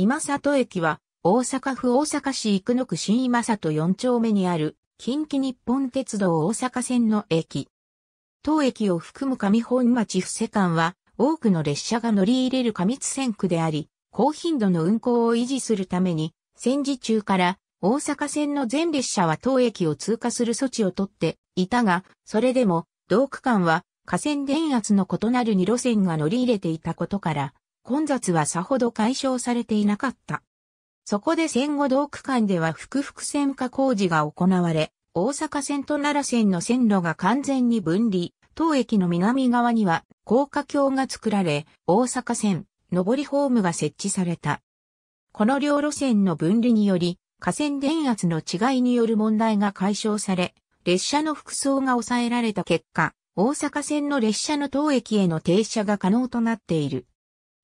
今里駅は、大阪府大阪市生野区新今里4丁目にある、近畿日本鉄道大阪線の駅。当駅を含む上本町布施間は、多くの列車が乗り入れる過密線区であり、高頻度の運行を維持するために、戦時中から大阪線の全列車は当駅を通過する措置をとっていたが、それでも同区間は河川電圧の異なる2路線が乗り入れていたことから、混雑はさほど解消されていなかった。そこで戦後同区間では複々線化工事が行われ、大阪線と奈良線の線路が完全に分離、当駅の南側には高架橋が作られ、大阪線、上りホームが設置された。この両路線の分離により、河川電圧の違いによる問題が解消され、列車の服装が抑えられた結果、大阪線の列車の当駅への停車が可能となっている。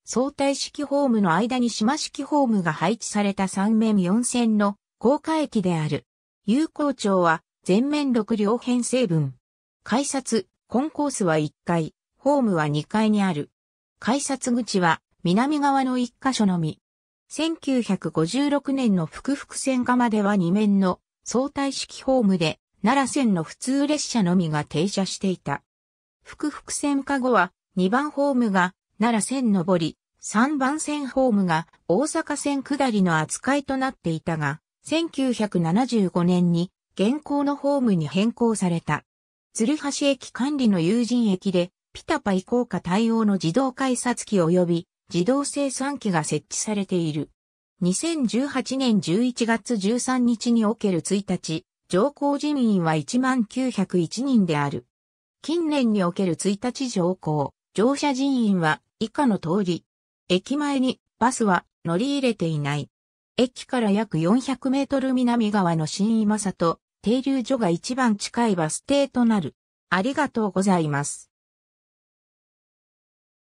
相対式ホームの間に島式ホームが配置された3面4線の高架駅である。有効町は全面6両編成分。改札、コンコースは1階、ホームは2階にある。改札口は南側の1箇所のみ。1956年の福々線化までは2面の相対式ホームで奈良線の普通列車のみが停車していた。福々線化後は2番ホームが奈良線上り、3番線ホームが大阪線下りの扱いとなっていたが、1975年に現行のホームに変更された。鶴橋駅管理の友人駅で、ピタパ移行化対応の自動改札機及び自動生産機が設置されている。2018年11月13日における1日、乗降人員は1901人である。近年における1日乗降、乗車人員は以下の通り。駅前にバスは乗り入れていない。駅から約400メートル南側の新今里停留所が一番近いバス停となる。ありがとうございます。